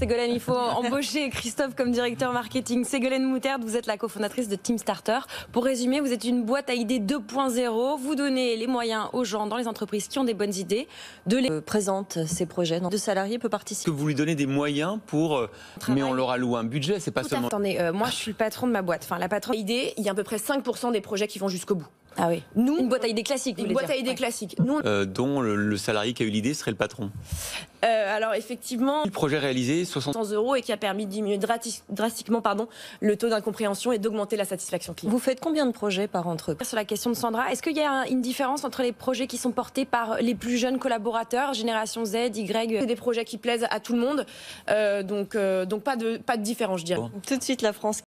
Ségolène, il faut embaucher Christophe comme directeur marketing. Ségolène Moutarde, vous êtes la cofondatrice de Team Starter. Pour résumer, vous êtes une boîte à idées 2.0. Vous donnez les moyens aux gens dans les entreprises qui ont des bonnes idées de les euh, présenter ces projets. de salariés peut participer. Que vous lui donnez des moyens pour, euh, mais on leur alloue un budget, c'est pas seulement. Attendez, euh, moi je suis le patron de ma boîte. Enfin, la patronne idée, il y a à peu près 5% des projets qui vont jusqu'au bout. Ah oui. Nous, une boîte à idées classique. Une boîte à idées euh, dont le, salarié qui a eu l'idée serait le patron. Euh, alors effectivement, le projet réalisé 60 euros et qui a permis de diminuer drastiquement pardon, le taux d'incompréhension et d'augmenter la satisfaction client. Vous faites combien de projets par entre eux Sur la question de Sandra, est-ce qu'il y a une différence entre les projets qui sont portés par les plus jeunes collaborateurs, génération Z, Y C'est des projets qui plaisent à tout le monde, euh, donc, donc pas, de, pas de différence, je dirais. Tout de suite la France.